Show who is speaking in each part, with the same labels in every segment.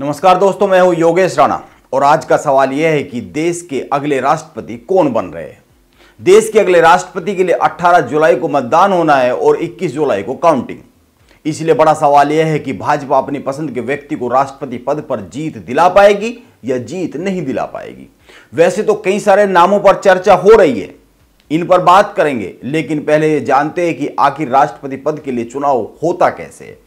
Speaker 1: नमस्कार दोस्तों मैं हूं योगेश राणा और आज का सवाल यह है कि देश के अगले राष्ट्रपति कौन बन रहे हैं देश के अगले राष्ट्रपति के लिए 18 जुलाई को मतदान होना है और 21 जुलाई को काउंटिंग इसलिए बड़ा सवाल यह है कि भाजपा अपनी पसंद के व्यक्ति को राष्ट्रपति पद पर जीत दिला पाएगी या जीत नहीं दिला पाएगी वैसे तो कई सारे नामों पर चर्चा हो रही है इन पर बात करेंगे लेकिन पहले ये जानते हैं कि आखिर राष्ट्रपति पद के लिए चुनाव होता कैसे है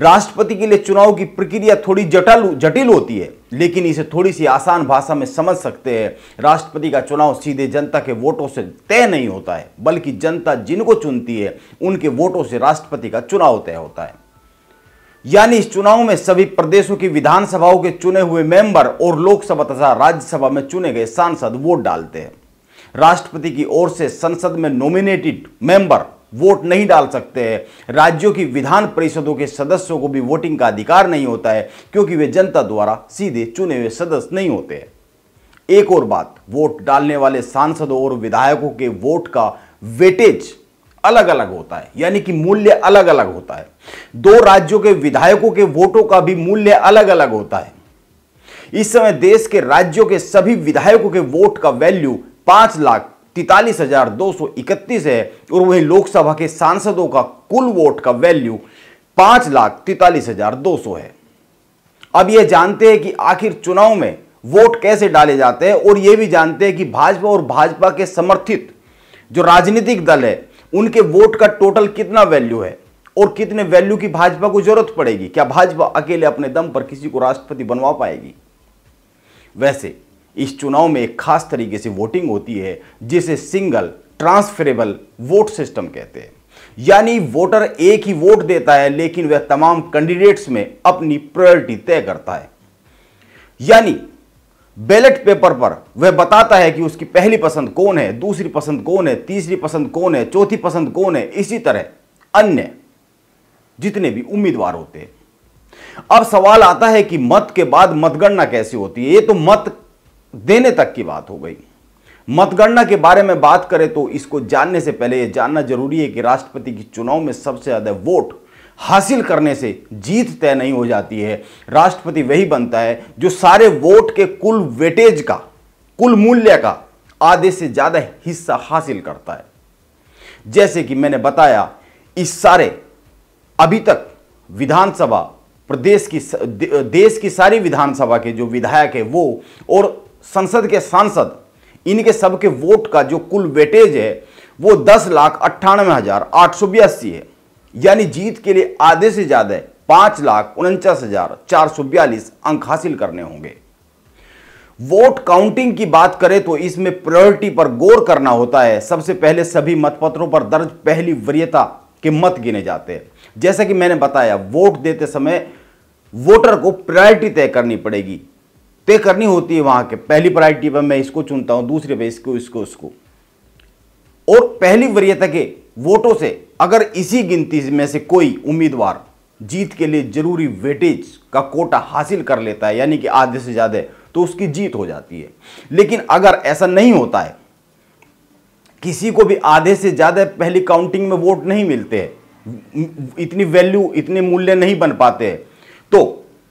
Speaker 1: राष्ट्रपति के लिए चुनाव की प्रक्रिया थोड़ी जटिल जटिल होती है लेकिन इसे थोड़ी सी आसान भाषा में समझ सकते हैं राष्ट्रपति का चुनाव सीधे जनता के वोटों से तय नहीं होता है बल्कि जनता जिनको चुनती है उनके वोटों से राष्ट्रपति का चुनाव तय होता है यानी इस चुनाव में सभी प्रदेशों की विधानसभाओं के चुने हुए मेंबर और लोकसभा तथा राज्यसभा में चुने गए सांसद वोट डालते हैं राष्ट्रपति की ओर से संसद में नॉमिनेटेड मेंबर वोट नहीं डाल सकते हैं राज्यों की विधान परिषदों के सदस्यों को भी वोटिंग का अधिकार नहीं होता है क्योंकि वे जनता द्वारा सीधे चुने हुए सदस्य नहीं होते हैं एक और बात वोट डालने वाले सांसदों और विधायकों के वोट का वेटेज अलग अलग होता है यानी कि मूल्य अलग अलग होता है दो राज्यों के विधायकों के वोटों का भी मूल्य अलग अलग होता है इस समय देश के राज्यों के सभी विधायकों के वोट का वैल्यू पांच लाख तैतालीस है और वहीं लोकसभा के सांसदों का कुल वोट का वैल्यू पांच लाख तैतालीस हजार दो सौ है अब यह जानते हैं कि आखिर चुनाव में वोट कैसे डाले जाते हैं और यह भी जानते हैं कि भाजपा और भाजपा के समर्थित जो राजनीतिक दल है उनके वोट का टोटल कितना वैल्यू है और कितने वैल्यू की भाजपा को जरूरत पड़ेगी क्या भाजपा अकेले अपने दम पर किसी को राष्ट्रपति बनवा पाएगी वैसे इस चुनाव में एक खास तरीके से वोटिंग होती है जिसे सिंगल ट्रांसफरेबल वोट सिस्टम कहते हैं यानी वोटर एक ही वोट देता है लेकिन वह तमाम कैंडिडेट्स में अपनी प्रायोरिटी तय करता है यानी बैलेट पेपर पर वह बताता है कि उसकी पहली पसंद कौन है दूसरी पसंद कौन है तीसरी पसंद कौन है चौथी पसंद कौन है इसी तरह अन्य जितने भी उम्मीदवार होते हैं अब सवाल आता है कि मत के बाद मतगणना कैसे होती है ये तो मत देने तक की बात हो गई मतगणना के बारे में बात करें तो इसको जानने से पहले यह जानना जरूरी है कि राष्ट्रपति की चुनाव में सबसे ज़्यादा वोट हासिल करने से जीत तय नहीं हो जाती है राष्ट्रपति वही बनता है जो सारे वोट के कुल वेटेज का कुल मूल्य का आधे से ज़्यादा हिस्सा हासिल करता है जैसे कि मैंने बताया इस सारे अभी तक विधानसभा प्रदेश की देश की सारी विधानसभा के जो विधायक है वो और संसद के सांसद इनके सबके वोट का जो कुल वेटेज है वो दस लाख अट्ठानवे हजार आठ सौ बयासी है यानी जीत के लिए आधे से ज़्यादा पांच लाख उनचास हजार चार सौ बयालीस अंक हासिल करने होंगे वोट काउंटिंग की बात करें तो इसमें प्रायोरिटी पर गौर करना होता है सबसे पहले सभी मतपत्रों पर दर्ज पहली वरीयता के मत गिने जाते हैं जैसा कि मैंने बताया वोट देते समय वोटर को प्रायोरिटी तय करनी पड़ेगी तय करनी होती है वहां के पहली प्रायोरिटी पर मैं इसको चुनता हूं दूसरे पे इसको इसको उसको और पहली वरीयता के वोटों से अगर इसी गिनती में से कोई उम्मीदवार जीत के लिए जरूरी वेटेज का कोटा हासिल कर लेता है यानी कि आधे से ज़्यादा तो उसकी जीत हो जाती है लेकिन अगर ऐसा नहीं होता है किसी को भी आधे से ज़्यादा पहली काउंटिंग में वोट नहीं मिलते हैं इतनी वैल्यू इतने मूल्य नहीं बन पाते हैं तो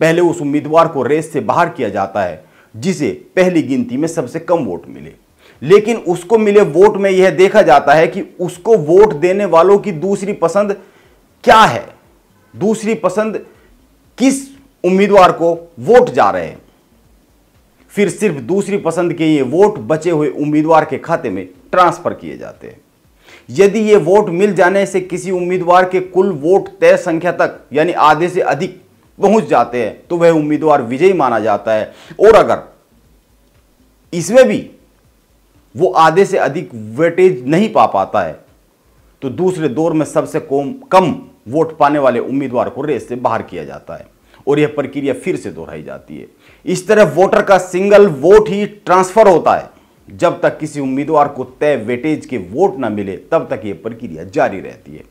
Speaker 1: पहले उस उम्मीदवार को रेस से बाहर किया जाता है जिसे पहली गिनती में सबसे कम वोट मिले लेकिन उसको मिले वोट में यह देखा जाता है कि उसको वोट देने वालों की दूसरी पसंद क्या है दूसरी पसंद किस उम्मीदवार को वोट जा रहे हैं फिर सिर्फ दूसरी पसंद के ये वोट बचे हुए उम्मीदवार के खाते में ट्रांसफर किए जाते हैं यदि ये वोट मिल जाने से किसी उम्मीदवार के कुल वोट तय संख्या तक यानी आधे से अधिक पहुंच जाते हैं तो वह उम्मीदवार विजयी माना जाता है और अगर इसमें भी वो आधे से अधिक वेटेज नहीं पा पाता है तो दूसरे दौर में सबसे कम कम वोट पाने वाले उम्मीदवार को रेस से बाहर किया जाता है और यह प्रक्रिया फिर से दोहराई जाती है इस तरह वोटर का सिंगल वोट ही ट्रांसफर होता है जब तक किसी उम्मीदवार को तय वेटेज के वोट ना मिले तब तक यह प्रक्रिया जारी रहती है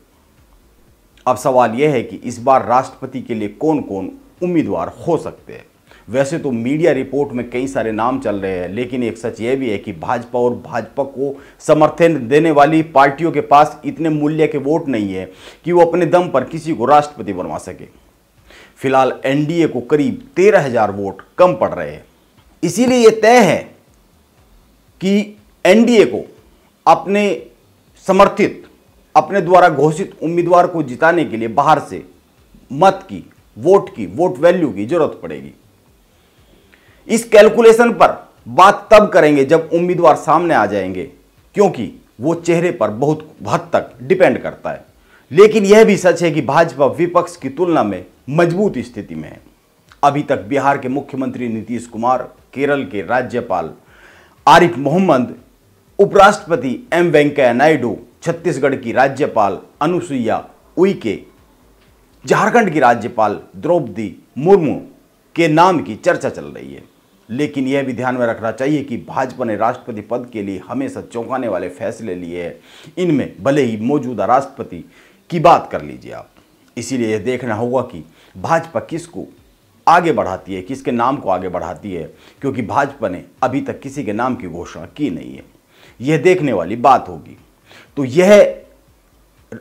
Speaker 1: अब सवाल यह है कि इस बार राष्ट्रपति के लिए कौन कौन उम्मीदवार हो सकते हैं वैसे तो मीडिया रिपोर्ट में कई सारे नाम चल रहे हैं लेकिन एक सच यह भी है कि भाजपा और भाजपा को समर्थन देने वाली पार्टियों के पास इतने मूल्य के वोट नहीं है कि वो अपने दम पर किसी को राष्ट्रपति बनवा सके फिलहाल एनडीए को करीब तेरह हजार वोट कम पड़ रहे हैं इसीलिए यह तय है कि एनडीए को अपने समर्थित अपने द्वारा घोषित उम्मीदवार को जिताने के लिए बाहर से मत की वोट की वोट वैल्यू की जरूरत पड़ेगी इस कैलकुलेशन पर बात तब करेंगे जब उम्मीदवार सामने आ जाएंगे क्योंकि वो चेहरे पर बहुत हद तक डिपेंड करता है लेकिन यह भी सच है कि भाजपा विपक्ष की तुलना में मजबूत स्थिति में है अभी तक बिहार के मुख्यमंत्री नीतीश कुमार केरल के राज्यपाल आरिफ मोहम्मद उपराष्ट्रपति एम वेंकैया नायडू छत्तीसगढ़ की राज्यपाल अनुसुईया उइके झारखंड की राज्यपाल द्रौपदी मुर्मू के नाम की चर्चा चल रही है लेकिन यह भी ध्यान में रखना चाहिए कि भाजपा ने राष्ट्रपति पद के लिए हमेशा चौंकाने वाले फैसले लिए हैं इनमें भले ही मौजूदा राष्ट्रपति की बात कर लीजिए आप इसीलिए यह देखना होगा कि भाजपा किसको आगे बढ़ाती है किसके नाम को आगे बढ़ाती है क्योंकि भाजपा ने अभी तक किसी के नाम की घोषणा की नहीं है यह देखने वाली बात होगी तो यह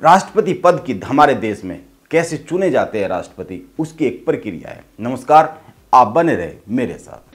Speaker 1: राष्ट्रपति पद की हमारे देश में कैसे चुने जाते हैं राष्ट्रपति उसकी एक प्रक्रिया है नमस्कार आप बने रहे मेरे साथ